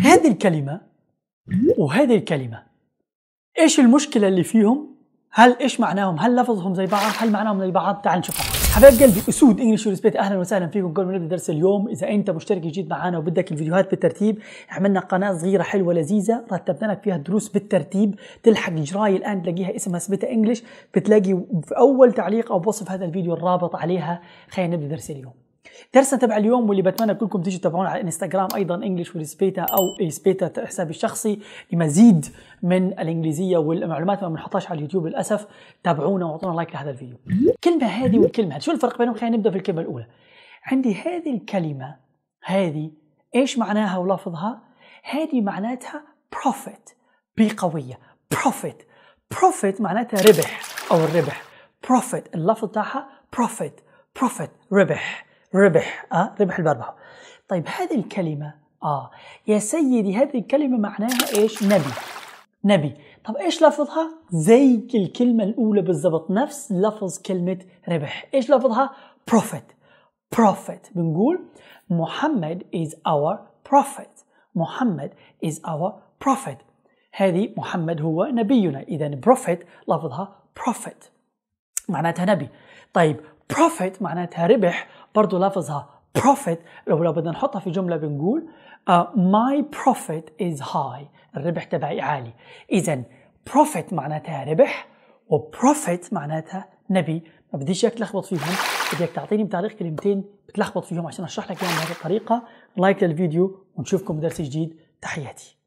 هذه الكلمة وهذه الكلمة ايش المشكلة اللي فيهم؟ هل ايش معناهم؟ هل لفظهم زي بعض؟ هل معناهم زي بعض؟ تعال نشوفها. حبايب قلبي اسود انجلش ورسبيت اهلا وسهلا فيكم قبل ما نبدا درس اليوم، اذا انت مشترك جديد معنا وبدك الفيديوهات بالترتيب، عملنا قناة صغيرة حلوة لذيذة، رتبنا لك فيها الدروس بالترتيب، تلحق جراي الان تلاقيها اسمها سبيتا انجلش، بتلاقي في اول تعليق او بوصف هذا الفيديو الرابط عليها، خلينا نبدا درس اليوم. درسنا تبع اليوم واللي بتمنى كلكم تيجوا تتابعونا على انستغرام ايضا انجلش وريسبيتا او ريسبيتا حسابي الشخصي لمزيد من الانجليزيه والمعلومات ما بنحطهاش على اليوتيوب للاسف تابعونا واعطونا لايك لهذا الفيديو الكلمه هذه والكلمه هذه شو الفرق بينهم خلينا نبدا في الكلمه الاولى عندي هذه الكلمه هذه ايش معناها ولفظها هذه معناتها بروفيت بقويه بروفيت بروفيت معناتها ربح او الربح بروفيت اللفظ تاعها بروفيت بروفيت ربح ربح آه ربح البربح طيب هذه الكلمة آه يا سيدي هذه الكلمة معناها إيش نبي نبي طب إيش لفظها زي الكلمة الأولى بالضبط نفس لفظ كلمة ربح إيش لفظها prophet prophet بنقول محمد is our prophet محمد is our prophet هذه محمد هو نبينا إذا prophet لفظها prophet معناتها نبي طيب بروفيت معناتها ربح برضو لفظها بروفيت لو لو بدنا نحطها في جمله بنقول ماي بروفيت از هاي الربح تبعي عالي اذا بروفيت معناتها ربح وبروفيت معناتها نبي ما بديش اياك تلخبط فيهم بدي اياك تعطيني بتعليق كلمتين بتلخبط فيهم عشان اشرح لك اياهم بهذه الطريقه لايك للفيديو ونشوفكم بدرس جديد تحياتي